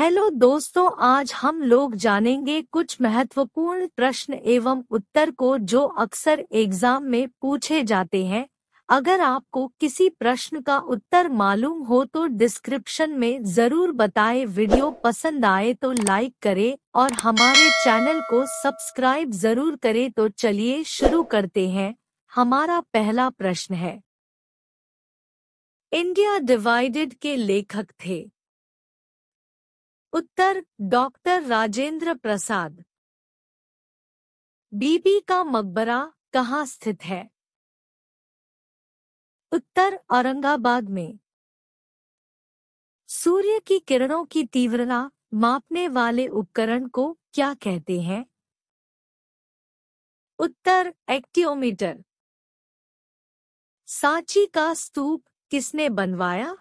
hello दोस्तों आज हम लोग जानेंगे कुछ महत्वपूर्ण प्रश्न एवं उत्तर को जो अक्सर एग्जाम में पूछे जाते हैं अगर आपको किसी प्रश्न का उत्तर मालूम हो तो डिस्क्रिप्शन में जरूर बताएं वीडियो पसंद आए तो लाइक करें और हमारे चैनल को सब्सक्राइब जरूर करें तो चलिए शुरू करते हैं हमारा पहला प्रश्न है इंडिया डिवाइडेड के लेखक थे उत्तर डॉक्टर राजेंद्र प्रसाद बीबी का मकबरा कहाँ स्थित है उत्तर औरंगाबाद में सूर्य की किरणों की तीव्रता मापने वाले उपकरण को क्या कहते हैं उत्तर एक्टियोमीटर सांची का स्तूप किसने बनवाया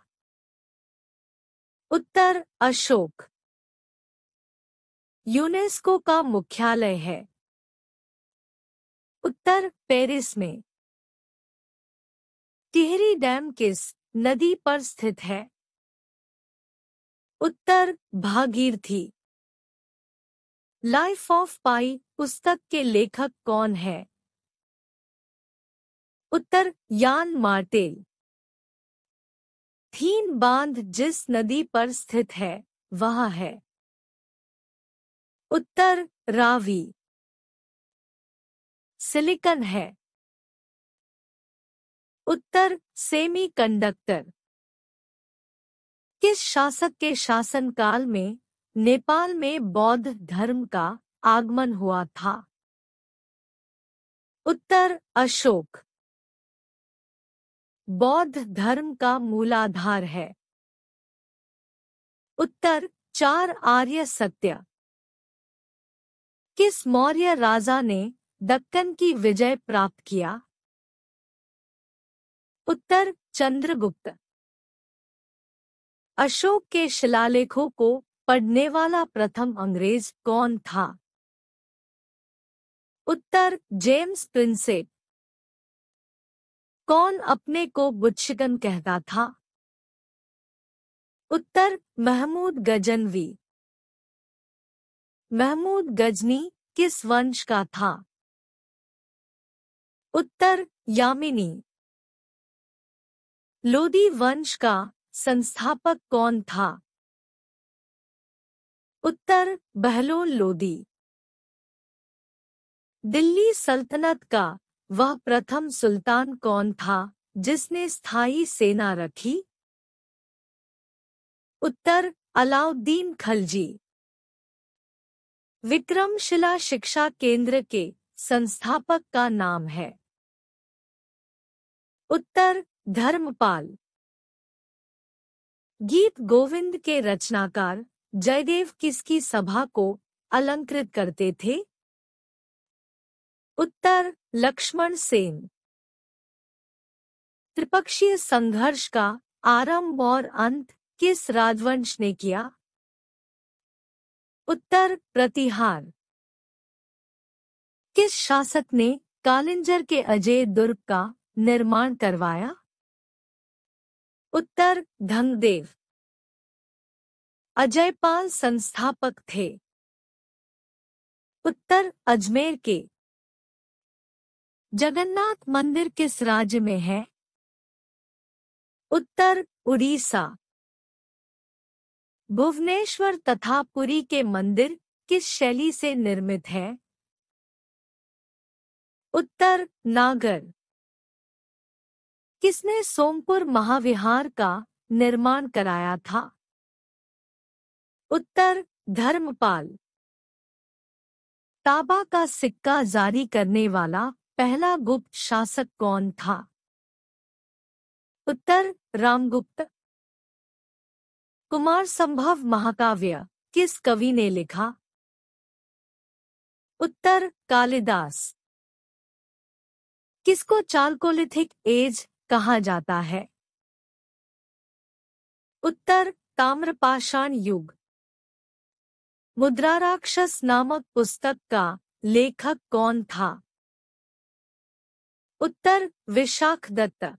उत्तर अशोक यूनेस्को का मुख्यालय है उत्तर पेरिस में टिहरी डैम किस नदी पर स्थित है उत्तर भागीरथी लाइफ ऑफ पाई पुस्तक के लेखक कौन है उत्तर यान मार्टेल थीन बांध जिस नदी पर स्थित है वह है उत्तर रावी सिलिकन है उत्तर सेमीकंडक्टर किस शासक के शासनकाल में नेपाल में बौद्ध धर्म का आगमन हुआ था उत्तर अशोक बौद्ध धर्म का मूलाधार है उत्तर चार आर्य सत्य किस मौर्य राजा ने दक्कन की विजय प्राप्त किया उत्तर चंद्रगुप्त अशोक के शिलालेखों को पढ़ने वाला प्रथम अंग्रेज कौन था उत्तर जेम्स प्रिंसेप कौन अपने को गुच्छगन कहता था उत्तर महमूद गजनवी महमूद गजनी किस वंश का था उत्तर यामिनी लोदी वंश का संस्थापक कौन था उत्तर बहलोल लोदी दिल्ली सल्तनत का वह प्रथम सुल्तान कौन था जिसने स्थायी सेना रखी उत्तर अलाउद्दीन खलजी विक्रमशिला शिक्षा केंद्र के संस्थापक का नाम है उत्तर धर्मपाल गीत गोविंद के रचनाकार जयदेव किसकी सभा को अलंकृत करते थे उत्तर लक्ष्मण सेन त्रिपक्षीय संघर्ष का आरंभ और अंत किस राजवंश ने किया उत्तर प्रतिहार किस शासक ने कालिंजर के अजय दुर्ग का निर्माण करवाया उत्तर धनदेव अजयपाल संस्थापक थे उत्तर अजमेर के जगन्नाथ मंदिर किस राज्य में है उत्तर उड़ीसा भुवनेश्वर तथा पुरी के मंदिर किस शैली से निर्मित है उत्तर नागर किसने सोमपुर महाविहार का निर्माण कराया था उत्तर धर्मपाल ताबा का सिक्का जारी करने वाला पहला गुप्त शासक कौन था उत्तर रामगुप्त कुमार संभव महाकाव्य किस कवि ने लिखा उत्तर कालिदास किसको चालकोलिथिक एज कहा जाता है उत्तर ताम्रपाषाण युग मुद्राराक्षस नामक पुस्तक का लेखक कौन था उत्तर विशाख दत्त